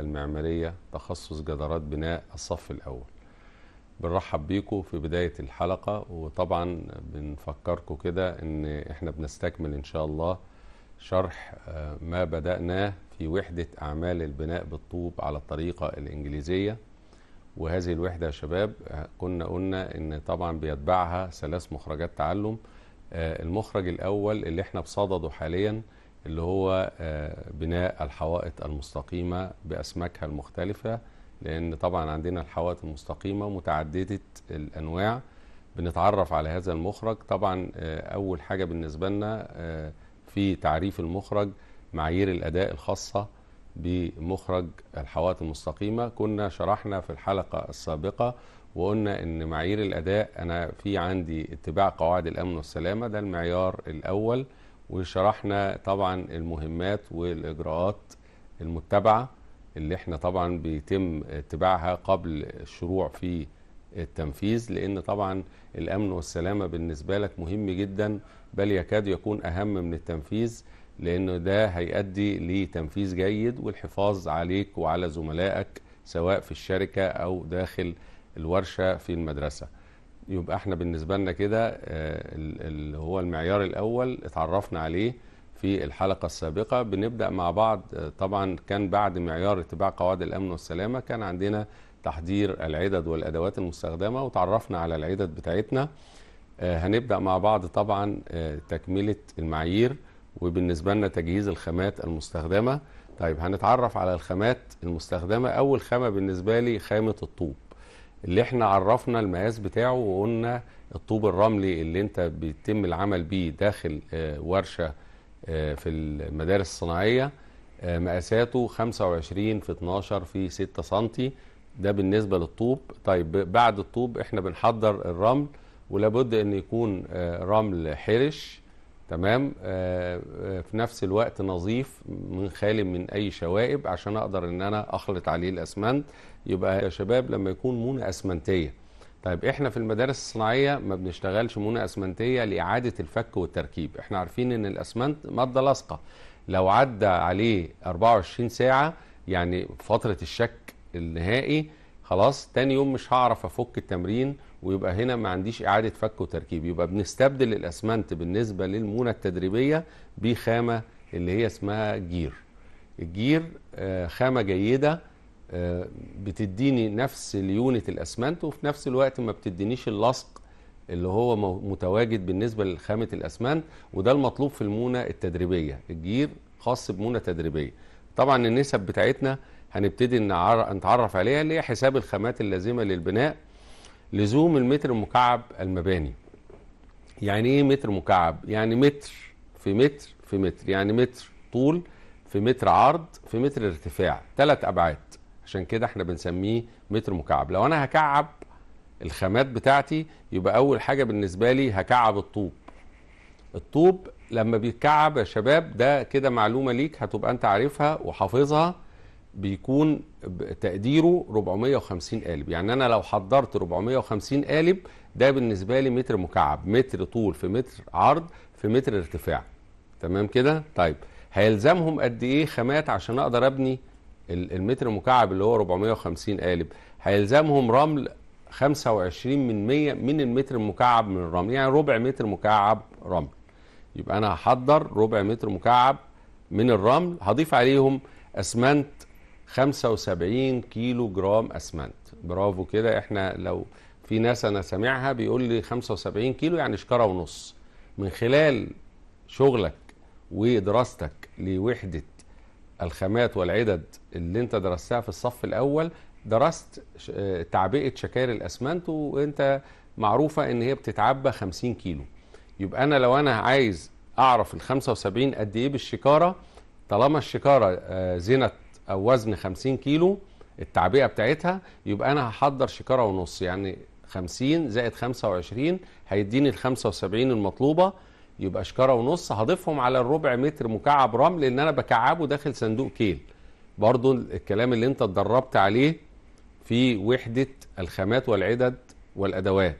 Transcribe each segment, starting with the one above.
المعمارية تخصص جدارات بناء الصف الأول بنرحب بيكم في بداية الحلقة وطبعا بنفكركم كده ان احنا بنستكمل ان شاء الله شرح آه، ما بدأناه في وحدة أعمال البناء بالطوب على الطريقة الإنجليزية وهذه الوحدة يا شباب آه، كنا قلنا ان طبعا بيتبعها ثلاث مخرجات تعلم آه، المخرج الأول اللي احنا بصدده حاليا اللي هو آه، بناء الحوائط المستقيمة بأسماكها المختلفة لأن طبعا عندنا الحوائط المستقيمة متعددة الأنواع بنتعرف على هذا المخرج طبعا آه، أول حاجة بالنسبة لنا آه، في تعريف المخرج معايير الأداء الخاصة بمخرج الحوائط المستقيمة كنا شرحنا في الحلقة السابقة وقلنا ان معايير الاداء انا في عندي اتباع قواعد الامن والسلامه ده المعيار الاول وشرحنا طبعا المهمات والإجراءات المتبعة اللي احنا طبعا بيتم اتباعها قبل الشروع في التنفيذ لأن طبعا الأمن والسلامة بالنسبة لك مهم جدا بل يكاد يكون أهم من التنفيذ لأنه ده هيؤدي لتنفيذ جيد والحفاظ عليك وعلى زملائك سواء في الشركة أو داخل الورشة في المدرسة يبقى احنا بالنسبه لنا كده آه، اللي هو المعيار الاول اتعرفنا عليه في الحلقه السابقه بنبدا مع بعض آه، طبعا كان بعد معيار اتباع قواعد الامن والسلامه كان عندنا تحضير العدد والادوات المستخدمه وتعرفنا على العدد بتاعتنا آه، هنبدا مع بعض طبعا تكمله المعايير وبالنسبه لنا تجهيز الخامات المستخدمه طيب هنتعرف على الخامات المستخدمه اول خامه بالنسبه لي خامه الطوب اللي احنا عرفنا المقاس بتاعه وقلنا الطوب الرملي اللي انت بيتم العمل بيه داخل آه، ورشه آه، في المدارس الصناعيه آه، مقاساته 25 في 12 في 6 سم ده بالنسبه للطوب طيب بعد الطوب احنا بنحضر الرمل ولابد ان يكون رمل حرش تمام في نفس الوقت نظيف من خالي من اي شوائب عشان اقدر ان انا اخلط عليه الاسمنت يبقى يا شباب لما يكون مونه اسمنتيه طيب احنا في المدارس الصناعيه ما بنشتغلش مونه اسمنتيه لاعاده الفك والتركيب احنا عارفين ان الاسمنت ماده لاصقه لو عدى عليه 24 ساعه يعني فتره الشك النهائي خلاص تاني يوم مش هعرف افك التمرين ويبقى هنا ما عنديش اعاده فك وتركيب يبقى بنستبدل الاسمنت بالنسبه للمونه التدريبيه بخامه اللي هي اسمها جير الجير آه، خامه جيده بتديني نفس اليونت الاسمنت وفي نفس الوقت ما بتدينيش اللصق اللي هو متواجد بالنسبه لخامه الاسمنت وده المطلوب في المونه التدريبيه الجير خاص بمونه تدريبيه طبعا النسب بتاعتنا هنبتدي نتعرف عليها اللي هي حساب الخامات اللازمه للبناء لزوم المتر المكعب المباني يعني ايه متر مكعب يعني متر في متر في متر يعني متر طول في متر عرض في متر ارتفاع ثلاث ابعاد عشان كده احنا بنسميه متر مكعب لو انا هكعب الخامات بتاعتي يبقى اول حاجه بالنسبه لي هكعب الطوب الطوب لما بيتكعب يا شباب ده كده معلومه ليك هتبقى انت عارفها وحافظها بيكون تقديره 450 قالب يعني انا لو حضرت 450 قالب ده بالنسبه لي متر مكعب متر طول في متر عرض في متر ارتفاع تمام كده طيب هيلزمهم قد ايه خامات عشان اقدر ابني المتر مكعب اللي هو 450 قالب هيلزمهم رمل 25 من 100 من المتر المكعب من الرمل يعني ربع متر مكعب رمل يبقى انا هحضر ربع متر مكعب من الرمل هضيف عليهم اسمنت 75 كيلو جرام اسمنت برافو كده احنا لو في ناس انا سامعها بيقول لي 75 كيلو يعني شكاره ونص من خلال شغلك ودراستك لوحده الخامات والعدد اللي انت درستها في الصف الاول درست تعبئه شكاير الاسمنت وانت معروفه ان هي بتتعبى 50 كيلو يبقى انا لو انا عايز اعرف ال 75 قد ايه بالشكاره طالما الشكاره آه، زنت او وزن 50 كيلو التعبئه بتاعتها يبقى انا هحضر شكاره ونص يعني 50 زائد 25 هيديني ال 75 المطلوبه يبقى شكاره ونص هضيفهم على الربع متر مكعب رمل لان انا بكعبه داخل صندوق كيل برضو الكلام اللي انت اتدربت عليه في وحده الخامات والعدد والادوات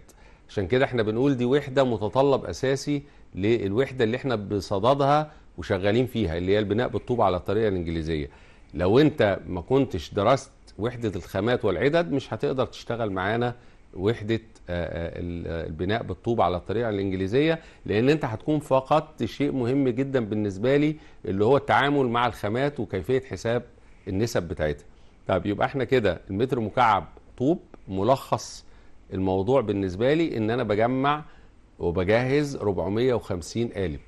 عشان كده احنا بنقول دي وحده متطلب اساسي للوحده اللي احنا بصددها وشغالين فيها اللي هي البناء بالطوب على الطريقه الانجليزيه لو انت ما كنتش درست وحده الخامات والعدد مش هتقدر تشتغل معانا وحده آه، آه، آه، البناء بالطوب على الطريقه الانجليزيه لان انت هتكون فقدت شيء مهم جدا بالنسبه لي اللي هو التعامل مع الخامات وكيفيه حساب النسب بتاعتها. طب يبقى احنا كده المتر مكعب طوب ملخص الموضوع بالنسبه لي ان انا بجمع وبجهز 450 قالب.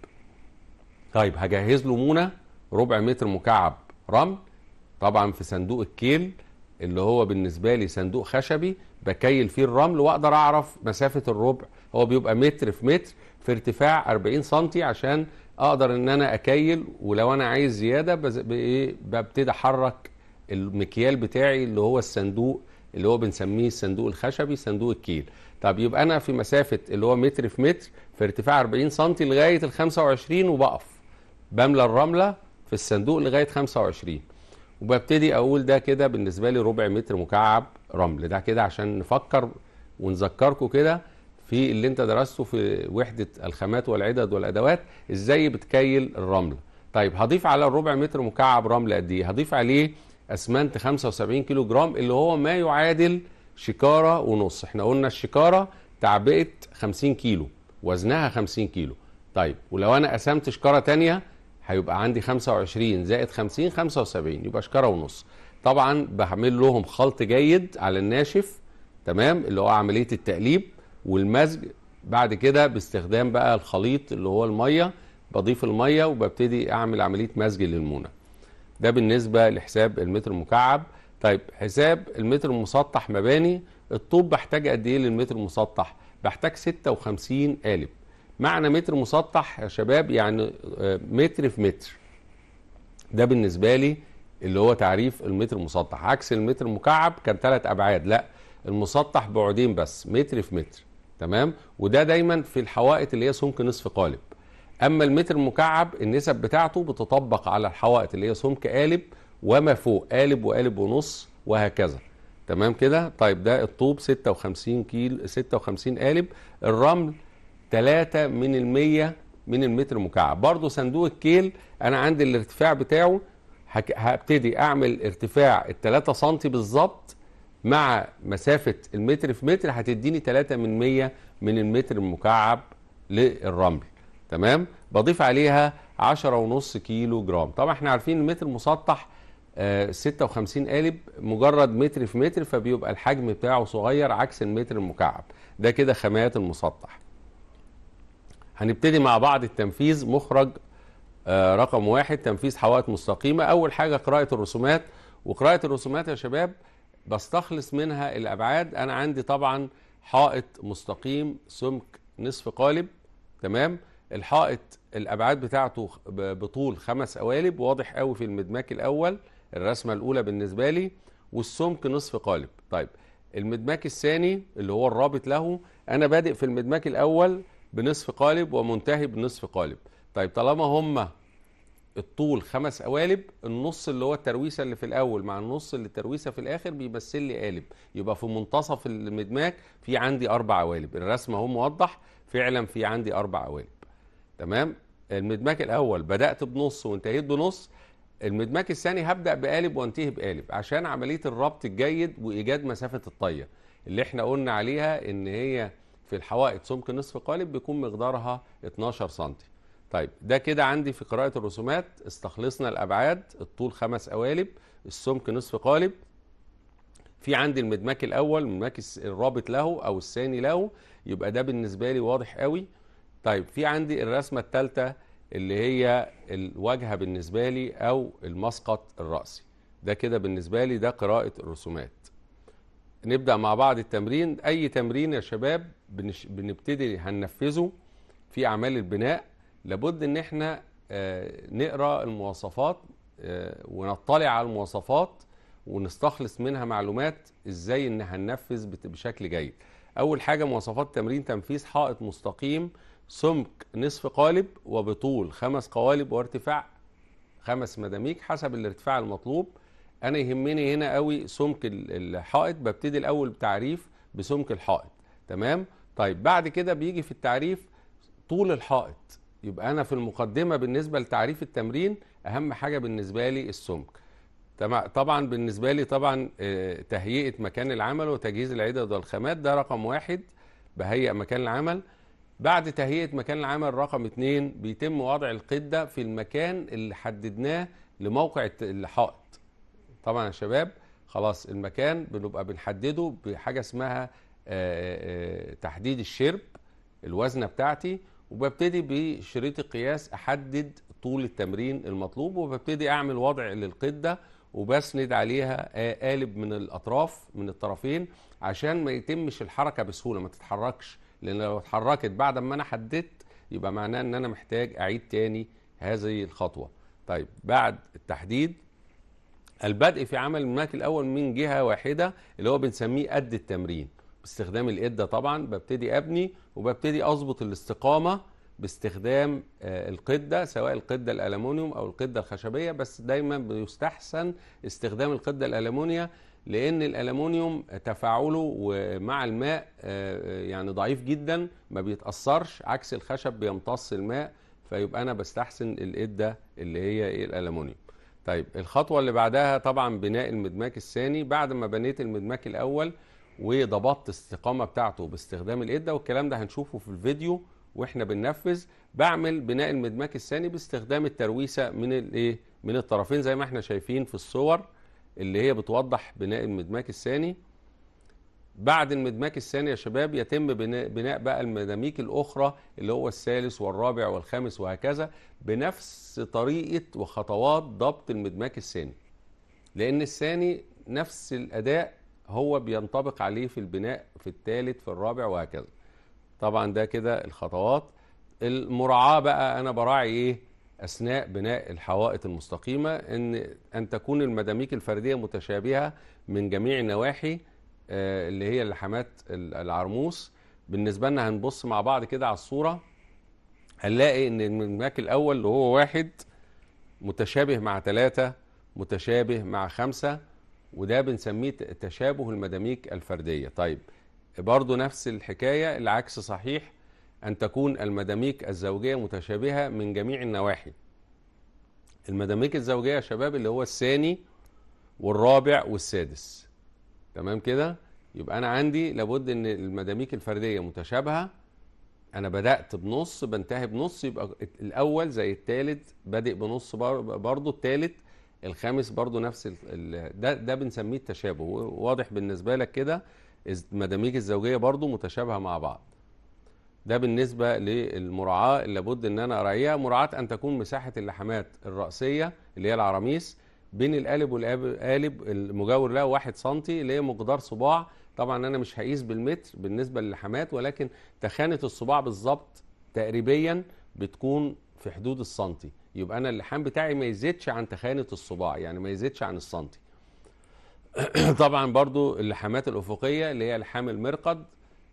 طيب هجهز له مونه ربع متر مكعب رمل طبعا في صندوق الكيل اللي هو بالنسبه لي صندوق خشبي بكيل فيه الرمل واقدر اعرف مسافه الربع هو بيبقى متر في متر في ارتفاع 40 سم عشان اقدر ان انا اكيل ولو انا عايز زياده بايه ببتدي احرك المكيال بتاعي اللي هو الصندوق اللي هو بنسميه الصندوق الخشبي صندوق الكيل طب يبقى انا في مسافه اللي هو متر في متر في ارتفاع 40 سم لغايه ال 25 وبقف بملى الرمله في الصندوق لغايه 25 وببتدي اقول ده كده بالنسبه لي ربع متر مكعب رمل ده كده عشان نفكر ونذكركم كده في اللي انت درسته في وحده الخامات والعدد والادوات ازاي بتكيل الرمل طيب هضيف على الربع متر مكعب رمل قد ايه هضيف عليه اسمنت 75 كيلو جرام اللي هو ما يعادل شكاره ونص احنا قلنا الشكاره تعبئه 50 كيلو وزنها 50 كيلو طيب ولو انا قسمت شكاره تانية هيبقى عندي 25 زائد 50 75 يبقى شكاره ونص طبعا بعمل لهم خلط جيد على الناشف تمام اللي هو عمليه التقليب والمزج بعد كده باستخدام بقى الخليط اللي هو الميه بضيف الميه وببتدي اعمل عمليه مزج للمونه ده بالنسبه لحساب المتر المكعب طيب حساب المتر المسطح مباني الطوب بحتاج قد ايه للمتر المسطح بحتاج 56 قالب معنى متر مسطح يا شباب يعني آه، متر في متر ده بالنسبه لي اللي هو تعريف المتر المسطح عكس المتر المكعب كان ثلاث ابعاد لا المسطح بعدين بس متر في متر تمام وده دايما في الحوائط اللي هي سمك نصف قالب اما المتر المكعب النسب بتاعته بتطبق على الحوائط اللي هي سمك قالب وما فوق قالب وقالب ونص وهكذا تمام كده طيب ده الطوب 56 كيلو 56 قالب الرمل 3 من المية من المتر المكعب برضه صندوق الكيل انا عندي الارتفاع بتاعه هبتدي اعمل ارتفاع ال 3 سم بالظبط مع مسافه المتر في متر هتديني 3 من 100 من المتر المكعب للرمل تمام بضيف عليها 10.5 كيلو جرام طبعا احنا عارفين المتر المسطح 56 آه، قالب مجرد متر في متر فبيبقى الحجم بتاعه صغير عكس المتر المكعب ده كده خامات المسطح هنبتدي مع بعض التنفيذ مخرج آه، رقم واحد تنفيذ حوائط مستقيمة أول حاجة قراءة الرسومات وقراءة الرسومات يا شباب بستخلص منها الأبعاد أنا عندي طبعا حائط مستقيم سمك نصف قالب تمام الحائط الأبعاد بتاعته بطول خمس قوالب واضح قوي في المدماك الأول الرسمة الأولى بالنسبة لي والسمك نصف قالب طيب المدماك الثاني اللي هو الرابط له أنا بادئ في المدماك الأول بنصف قالب ومنتهي بنصف قالب طيب طالما هم الطول خمس قوالب النص اللي هو الترويسه اللي في الاول مع النص اللي الترويسه في الاخر بيمثل لي قالب يبقى في منتصف المدماك في عندي اربع قوالب الرسم اهو موضح فعلا في عندي اربع قوالب تمام المدماك الاول بدات بنص وانتهيت بنص المدماك الثاني هبدا بقالب وانتهي بقالب عشان عمليه الربط الجيد وايجاد مسافه الطيه اللي احنا قلنا عليها ان هي في الحوائط سمك نصف قالب بيكون مقدارها 12 سنتي طيب ده كده عندي في قراءة الرسومات استخلصنا الأبعاد الطول خمس قوالب السمك نصف قالب في عندي المدماك الأول المدماك الرابط له أو الثاني له يبقى ده بالنسبة لي واضح قوي طيب في عندي الرسمة الثالثة اللي هي الواجهة بالنسبة لي أو المسقط الرأسي ده كده بالنسبة لي ده قراءة الرسومات نبدأ مع بعض التمرين أي تمرين يا شباب بنبتدي هننفذه في أعمال البناء لابد ان احنا آه، نقرا المواصفات آه، ونطلع على المواصفات ونستخلص منها معلومات ازاي ان هننفذ بشكل جيد اول حاجه مواصفات تمرين تنفيذ حائط مستقيم سمك نصف قالب وبطول خمس قوالب وارتفاع خمس مداميك حسب الارتفاع المطلوب انا يهمني هنا قوي سمك الحائط ببتدي الاول بتعريف بسمك الحائط تمام طيب بعد كده بيجي في التعريف طول الحائط يبقى انا في المقدمه بالنسبه لتعريف التمرين اهم حاجه بالنسبه لي السمك طبعا بالنسبه لي طبعا آه، تهيئه مكان العمل وتجهيز العدد والخامات ده رقم واحد بهيئ مكان العمل بعد تهيئه مكان العمل رقم اتنين بيتم وضع القده في المكان اللي حددناه لموقع الحائط طبعا يا شباب خلاص المكان بنبقى بنحدده بحاجه اسمها آه، آه، تحديد الشرب الوزنه بتاعتي وببتدي بشريط القياس احدد طول التمرين المطلوب وببتدي اعمل وضع للقده وبسند عليها قالب من الاطراف من الطرفين عشان ما يتمش الحركه بسهوله ما تتحركش لان لو اتحركت بعد ما انا حددت يبقى معناه ان انا محتاج اعيد تاني هذه الخطوه طيب بعد التحديد البدء في عمل الماك الاول من جهه واحده اللي هو بنسميه قد التمرين باستخدام الإدة طبعا ببتدي أبني وببتدي أظبط الاستقامة باستخدام آه، القدة سواء القدة الألمونيوم أو القدة الخشبية بس دايما بيستحسن استخدام القدة الألمونيا لأن الألمونيوم تفاعله مع الماء آه، آه، يعني ضعيف جدا ما بيتأثرش عكس الخشب بيمتص الماء فيبقى أنا بستحسن القدة اللي هي إيه، الألمونيوم طيب الخطوة اللي بعدها طبعا بناء المدماك الثاني بعد ما بنيت المدماك الأول وضبطت الاستقامه بتاعته باستخدام الإده والكلام ده هنشوفه في الفيديو واحنا بننفذ بعمل بناء المدماك الثاني باستخدام الترويسه من الايه من الطرفين زي ما احنا شايفين في الصور اللي هي بتوضح بناء المدماك الثاني بعد المدماك الثاني يا شباب يتم بناء بقى المداميك الاخرى اللي هو الثالث والرابع والخامس وهكذا بنفس طريقه وخطوات ضبط المدماك الثاني لان الثاني نفس الاداء هو بينطبق عليه في البناء في الثالث في الرابع وهكذا طبعا ده كده الخطوات المراعاة بقى أنا براعي إيه أثناء بناء الحوائط المستقيمة أن أن تكون المداميك الفردية متشابهة من جميع النواحي آه، اللي هي اللحمات العرموس بالنسبة لنا هنبص مع بعض كده على الصورة هنلاقي أن المداميك الأول اللي هو واحد متشابه مع ثلاثة متشابه مع خمسة وده بنسميه تشابه المداميك الفردية طيب برضو نفس الحكاية العكس صحيح أن تكون المداميك الزوجية متشابهة من جميع النواحي المداميك الزوجية يا شباب اللي هو الثاني والرابع والسادس تمام كده يبقى أنا عندي لابد أن المداميك الفردية متشابهة أنا بدأت بنص بنتهي بنص يبقى الأول زي الثالث بادئ بنص برضه الثالث الخامس برضو نفس ال... ده ده بنسميه التشابه واضح بالنسبه لك كده مداميج الزوجيه برضو متشابهه مع بعض ده بالنسبه للمراعاه اللي لابد ان انا اراعيها مراعاه ان تكون مساحه اللحمات الراسيه اللي هي العراميس بين القالب والقالب المجاور لها 1 سم اللي هي مقدار صباع طبعا انا مش هقيس بالمتر بالنسبه للحمات ولكن تخانه الصباع بالظبط تقريبيا بتكون في حدود السنتي يبقى انا اللحام بتاعي ما يزيدش عن تخانه الصباع يعني ما يزيدش عن السنتي طبعا برضو اللحامات الافقيه اللي هي لحام المرقد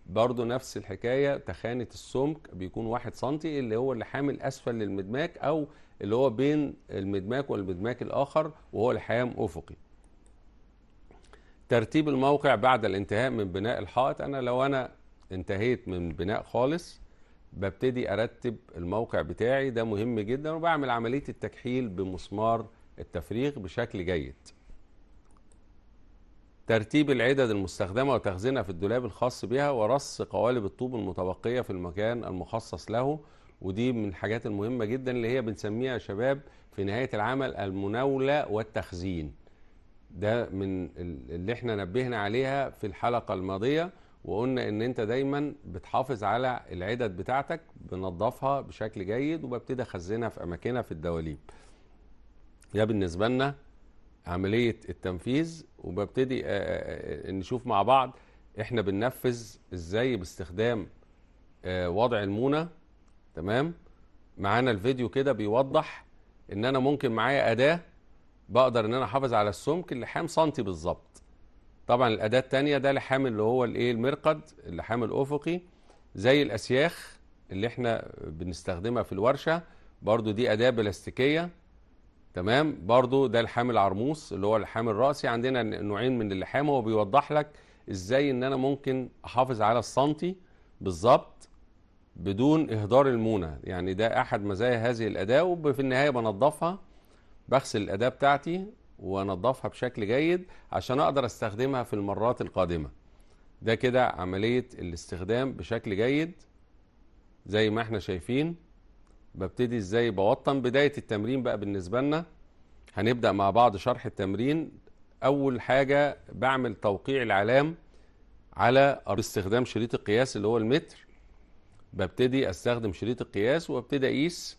برضو نفس الحكايه تخانه السمك بيكون واحد سنتي اللي هو اللحام الاسفل للمدماك او اللي هو بين المدماك والمدماك الاخر وهو لحام افقي ترتيب الموقع بعد الانتهاء من بناء الحائط انا لو انا انتهيت من بناء خالص ببتدي ارتب الموقع بتاعي ده مهم جدا وبعمل عمليه التكحيل بمسمار التفريغ بشكل جيد ترتيب العدد المستخدمه وتخزينها في الدولاب الخاص بها ورص قوالب الطوب المتبقيه في المكان المخصص له ودي من الحاجات المهمه جدا اللي هي بنسميها يا شباب في نهايه العمل المناوله والتخزين ده من اللي احنا نبهنا عليها في الحلقه الماضيه وقلنا ان انت دايما بتحافظ على العدد بتاعتك بنظفها بشكل جيد وببتدي اخزنها في اماكنها في الدواليب ده بالنسبه لنا عمليه التنفيذ وببتدي آه، آه، آه، نشوف مع بعض احنا بننفذ ازاي باستخدام وضع المونه تمام معانا الفيديو كده بيوضح ان انا ممكن معايا اداه بقدر ان انا احافظ على السمك اللحام سنتي بالظبط طبعا الاداه الثانيه ده لحام اللي هو الايه المرقد اللحام الافقي زي الاسياخ اللي احنا بنستخدمها في الورشه برضو دي اداه بلاستيكيه تمام برضو ده لحام العرموس اللي هو اللحام الراسي عندنا نوعين من اللحام هو بيوضح لك ازاي ان انا ممكن احافظ على السنتي بالظبط بدون اهدار المونه يعني ده احد مزايا هذه الاداه وفي النهايه بنضفها بغسل الاداه بتاعتي وانضفها بشكل جيد عشان اقدر استخدمها في المرات القادمه ده كده عمليه الاستخدام بشكل جيد زي ما احنا شايفين ببتدي ازاي بوطن بدايه التمرين بقى بالنسبه لنا هنبدا مع بعض شرح التمرين اول حاجه بعمل توقيع العلام على استخدام شريط القياس اللي هو المتر ببتدي استخدم شريط القياس وابتدي اقيس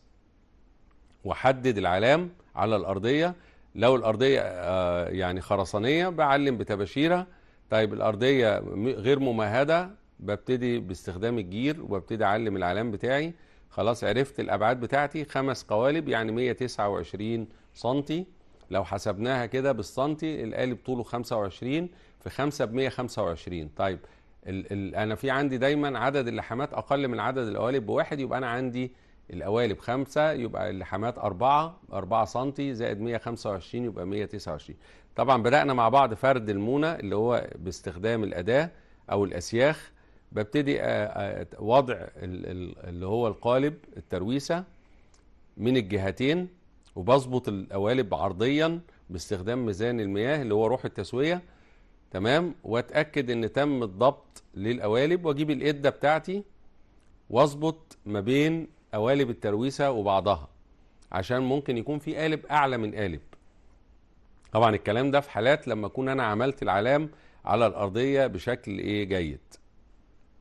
واحدد العلام على الارضيه لو الارضيه آه، يعني خرسانيه بعلم بتباشيرة طيب الارضيه غير ممهده ببتدي باستخدام الجير وببتدي اعلم العلام بتاعي خلاص عرفت الابعاد بتاعتي خمس قوالب يعني 129 سنتي لو حسبناها كده بالسنتي القالب طوله 25 في 5 ب 125 طيب ال ال انا في عندي دايما عدد اللحامات اقل من عدد القوالب بواحد يبقى انا عندي القوالب خمسة يبقى اللحامات أربعة أربعة سنتي زائد 125 يبقى 129 طبعا بدأنا مع بعض فرد المونة اللي هو باستخدام الأداة أو الأسياخ ببتدي آه، آه، وضع اللي هو القالب الترويسة من الجهتين وبظبط القوالب عرضيا باستخدام ميزان المياه اللي هو روح التسوية تمام واتأكد ان تم الضبط للقوالب واجيب الادة بتاعتي واظبط ما بين قوالب الترويسه وبعضها عشان ممكن يكون في قالب اعلى من قالب طبعا الكلام ده في حالات لما اكون انا عملت العلام على الارضيه بشكل ايه جيد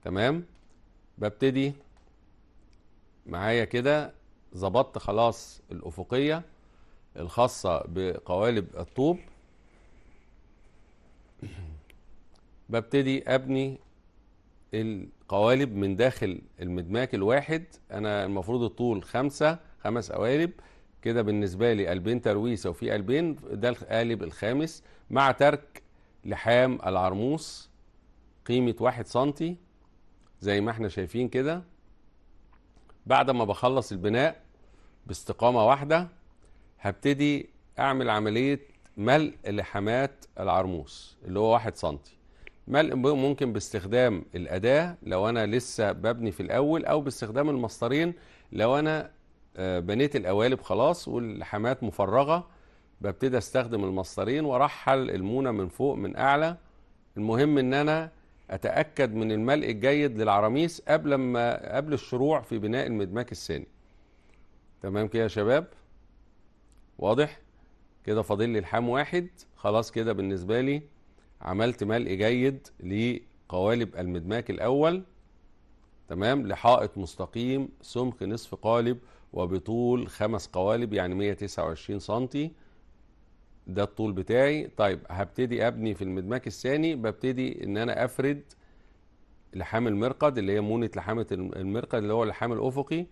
تمام ببتدي معايا كده ظبطت خلاص الافقيه الخاصه بقوالب الطوب ببتدي ابني القوالب من داخل المدماك الواحد انا المفروض الطول خمسة خمس قوالب كده بالنسبة لي قلبين ترويسة وفي قلبين ده القالب الخامس مع ترك لحام العرموس قيمة واحد سنتي زي ما احنا شايفين كده بعد ما بخلص البناء باستقامة واحدة هبتدي اعمل عملية ملء لحامات العرموس اللي هو واحد سنتي ملء ممكن باستخدام الأداة لو أنا لسه ببني في الأول أو باستخدام المسطرين لو أنا آه، بنيت القوالب خلاص والحمات مفرغة ببتدي استخدم المسطرين وارحل المونه من فوق من اعلى المهم ان انا اتاكد من الملء الجيد للعراميس قبل ما قبل الشروع في بناء المدماك الثاني تمام كده يا شباب واضح كده فاضل لي الحام واحد خلاص كده بالنسبه لي عملت ملء جيد لقوالب المدماك الأول تمام لحائط مستقيم سمك نصف قالب وبطول خمس قوالب يعني 129 سنتي ده الطول بتاعي طيب هبتدي أبني في المدماك الثاني ببتدي إن أنا أفرد لحام المرقد اللي هي مونة لحامة المرقد اللي هو اللحام الأفقي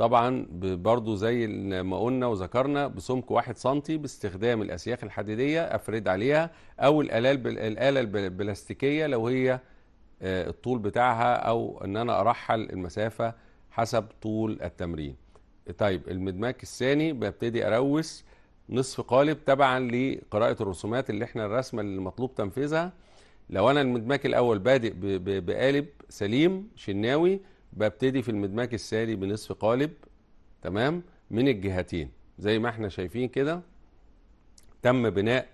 طبعا برضو زي ما قلنا وذكرنا بسمك 1 سم باستخدام الاسياخ الحديديه افرد عليها او الاله البلاستيكيه لو هي آه، الطول بتاعها او ان انا ارحل المسافه حسب طول التمرين طيب المدماك الثاني ببتدي اروس نصف قالب تبعا لقراءه الرسومات اللي احنا الرسمه اللي المطلوب تنفيذها لو انا المدماك الاول بادئ بقالب سليم شناوي ببتدي في المدماك السالي بنصف قالب تمام من الجهتين زي ما احنا شايفين كده تم بناء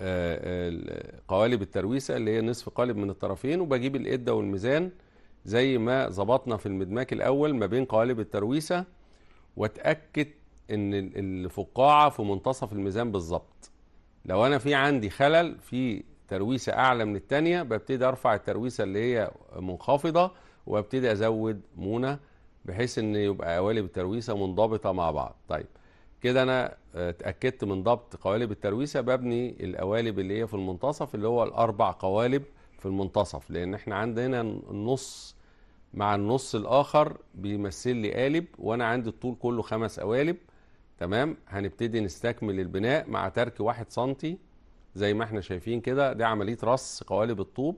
آه، آه، قوالب الترويسة اللي هي نصف قالب من الطرفين وبجيب الإدة والميزان زي ما ظبطنا في المدماك الأول ما بين قوالب الترويسة واتأكد إن الفقاعة في منتصف الميزان بالظبط لو أنا في عندي خلل في ترويسة أعلى من التانية ببتدي أرفع الترويسة اللي هي منخفضة وابتدي ازود مونه بحيث ان يبقى قوالب الترويسه منضبطه مع بعض طيب كده انا آه، اتاكدت من ضبط قوالب الترويسه ببني القوالب اللي هي في المنتصف اللي هو الاربع قوالب في المنتصف لان احنا عندنا النص مع النص الاخر بيمثل لي قالب وانا عندي الطول كله خمس قوالب تمام هنبتدي نستكمل البناء مع ترك واحد سنتي زي ما احنا شايفين كده دي عمليه رص قوالب الطوب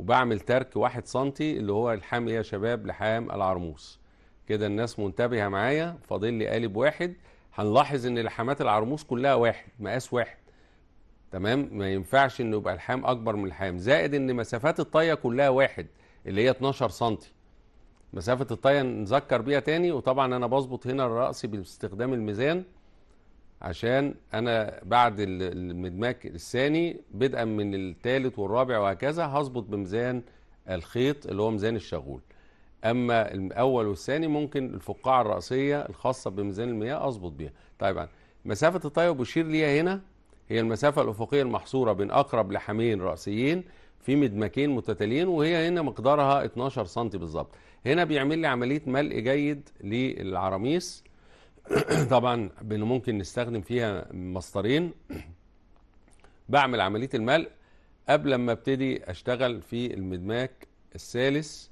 وبعمل ترك واحد سنتي اللي هو الحام إيه يا شباب لحام العرموس كده الناس منتبهه معايا فاضل لي قالب واحد هنلاحظ ان لحامات العرموس كلها واحد مقاس واحد تمام ما ينفعش انه يبقى الحام اكبر من الحام زائد ان مسافات الطيه كلها واحد اللي هي 12 سنتي مسافه الطيه نذكر بيها تاني وطبعا انا بظبط هنا الراس باستخدام الميزان عشان انا بعد المدماك الثاني بدءا من الثالث والرابع وهكذا هظبط بميزان الخيط اللي هو ميزان الشغول اما الاول والثاني ممكن الفقاعه الراسيه الخاصه بميزان المياه اظبط بيها طيب يعني مسافه الطي بشير ليها هنا هي المسافه الافقيه المحصوره بين اقرب لحامين راسيين في مدمكين متتاليين وهي هنا مقدارها 12 سم بالظبط هنا بيعمل لي عمليه ملء جيد للعراميس طبعا ممكن نستخدم فيها مسطرين بعمل عمليه الملء قبل ما ابتدي اشتغل في المدماك الثالث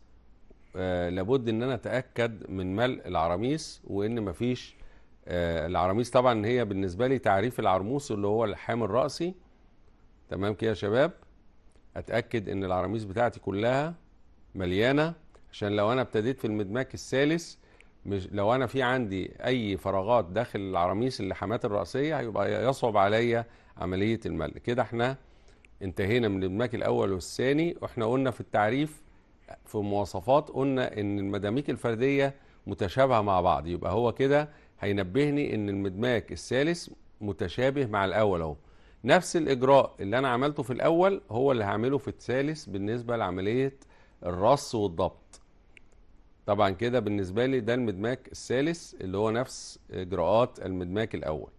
آه لابد ان انا اتاكد من ملء العراميس وان مفيش آه العراميس طبعا هي بالنسبه لي تعريف العرموس اللي هو اللحام الراسي تمام كده يا شباب اتاكد ان العراميس بتاعتي كلها مليانه عشان لو انا ابتديت في المدماك الثالث مش لو انا في عندي اي فراغات داخل العراميس اللحامات الراسيه هيبقى يصعب عليا عمليه المل كده احنا انتهينا من المدماك الاول والثاني واحنا قلنا في التعريف في المواصفات قلنا ان المداميك الفرديه متشابهه مع بعض يبقى هو كده هينبهني ان المدماك الثالث متشابه مع الاول اهو نفس الاجراء اللي انا عملته في الاول هو اللي هعمله في الثالث بالنسبه لعمليه الرص والضبط طبعا كده بالنسبه لي ده المدماك الثالث اللي هو نفس اجراءات المدماك الاول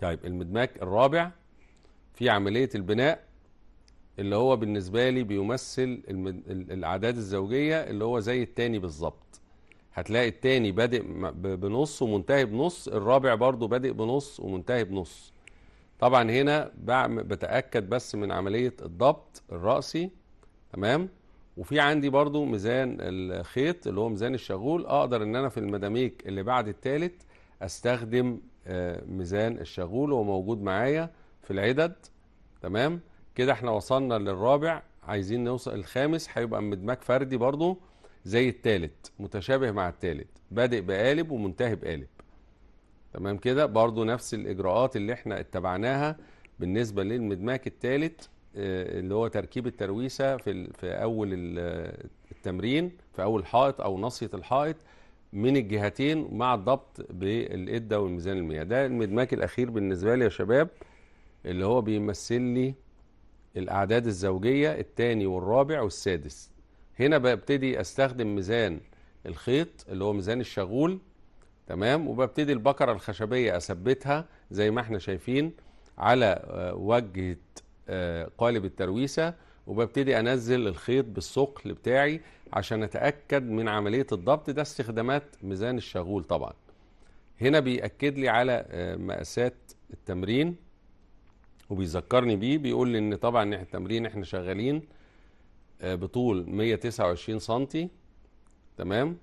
طيب المدماك الرابع في عمليه البناء اللي هو بالنسبه لي بيمثل الاعداد الزوجيه اللي هو زي التاني بالظبط هتلاقي التاني بادئ بنص ومنتهي بنص الرابع برضو بادئ بنص ومنتهي بنص طبعا هنا بتاكد بس من عمليه الضبط الراسي تمام وفي عندي برضو ميزان الخيط اللي هو ميزان الشغول اقدر ان انا في المداميك اللي بعد الثالث استخدم آه، ميزان الشغول وموجود موجود معايا في العدد تمام كده احنا وصلنا للرابع عايزين نوصل الخامس هيبقى مدماج فردي برضو زي التالت متشابه مع التالت بادئ بقالب ومنتهي بقالب تمام كده برضو نفس الاجراءات اللي احنا اتبعناها بالنسبة للمدماك التالت آه، اللي هو تركيب الترويسه في في اول التمرين في اول حائط او نصيه الحائط من الجهتين مع الضبط بالإدة والميزان المياه ده المدماك الاخير بالنسبه لي يا شباب اللي هو بيمثل لي الاعداد الزوجيه الثاني والرابع والسادس هنا ببتدي استخدم ميزان الخيط اللي هو ميزان الشغول تمام وببتدي البكره الخشبيه اثبتها زي ما احنا شايفين على آه، وجهه آه، قالب الترويسه وببتدي انزل الخيط بالثقل بتاعي عشان اتاكد من عمليه الضبط ده استخدامات ميزان الشغول طبعا هنا بيأكد لي على آه، مقاسات التمرين وبيذكرني بيه بيقول لي ان طبعا احنا التمرين احنا شغالين آه، بطول 129 سنتي تمام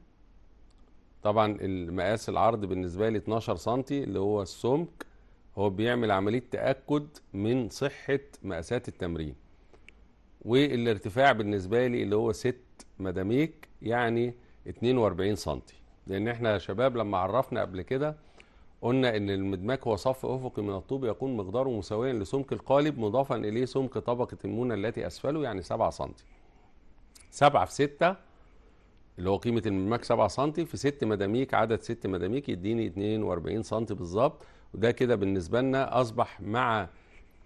طبعا المقاس العرض بالنسبه لي 12 سنتي اللي هو السمك هو بيعمل عملية تأكد من صحة مقاسات التمرين والارتفاع بالنسبة لي اللي هو ست مداميك يعني 42 سنتي لأن احنا شباب لما عرفنا قبل كده قلنا ان المدماك هو صف افقي من الطوب يكون مقداره مساويا لسمك القالب مضافا اليه سمك طبقه المونه التي اسفله يعني 7 سم 7 في 6 اللي هو قيمه المدماك 7 سم في 6 مداميك عدد 6 مداميك يديني 42 سم بالظبط وده كده بالنسبة لنا أصبح مع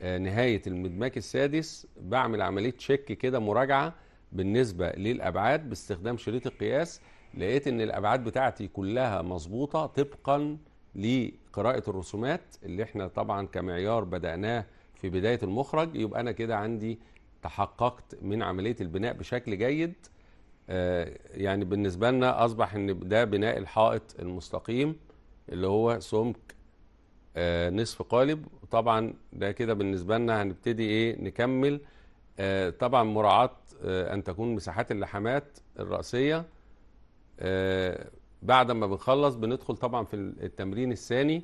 آه، نهاية المدماك السادس بعمل عملية تشيك كده مراجعة بالنسبة للأبعاد باستخدام شريط القياس لقيت إن الأبعاد بتاعتي كلها مظبوطة طبقا لقراءة الرسومات اللي احنا طبعا كمعيار بدأناه في بداية المخرج يبقى أنا كده عندي تحققت من عملية البناء بشكل جيد آه، يعني بالنسبة لنا أصبح إن ده بناء الحائط المستقيم اللي هو سمك آه، نصف قالب طبعا ده كده بالنسبه لنا هنبتدي ايه نكمل آه، طبعا مراعاه آه، ان تكون مساحات اللحامات الراسيه بعد ما بنخلص بندخل طبعا في التمرين الثاني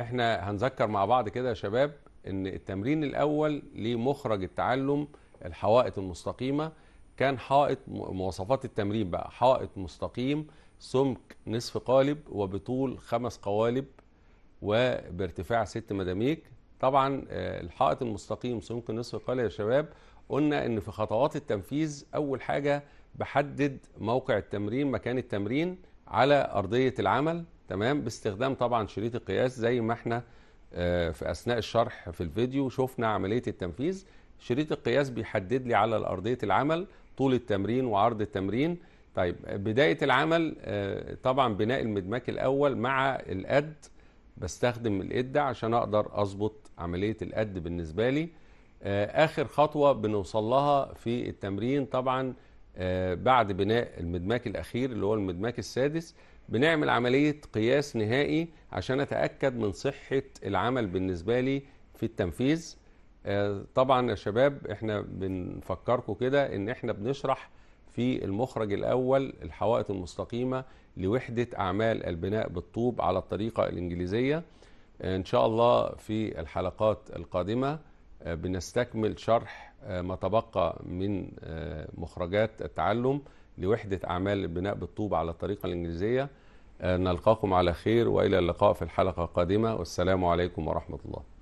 احنا هنذكر مع بعض كده يا شباب ان التمرين الاول لمخرج التعلم الحوائط المستقيمه كان حائط مواصفات التمرين بقى حائط مستقيم سمك نصف قالب وبطول خمس قوالب وبارتفاع ست مداميك طبعا آه، الحائط المستقيم سمك النصف قال يا شباب قلنا ان في خطوات التنفيذ اول حاجه بحدد موقع التمرين مكان التمرين على ارضيه العمل تمام باستخدام طبعا شريط القياس زي ما احنا آه، في اثناء الشرح في الفيديو شفنا عمليه التنفيذ شريط القياس بيحدد لي على ارضيه العمل طول التمرين وعرض التمرين طيب بدايه العمل آه، طبعا بناء المدماك الاول مع الاد بستخدم الإد عشان أقدر أظبط عملية القد بالنسبة لي آه، آخر خطوة بنوصل لها في التمرين طبعا آه، بعد بناء المدماك الأخير اللي هو المدماك السادس بنعمل عملية قياس نهائي عشان أتأكد من صحة العمل بالنسبة لي في التنفيذ آه، طبعا يا شباب احنا بنفكركم كده ان احنا بنشرح في المخرج الأول الحوائط المستقيمة لوحدة أعمال البناء بالطوب على الطريقة الإنجليزية إن شاء الله في الحلقات القادمة آه، بنستكمل شرح آه، ما تبقى من آه، مخرجات التعلم لوحدة أعمال البناء بالطوب على الطريقة الإنجليزية نلقاكم على خير وإلى اللقاء في الحلقة القادمة والسلام عليكم ورحمة الله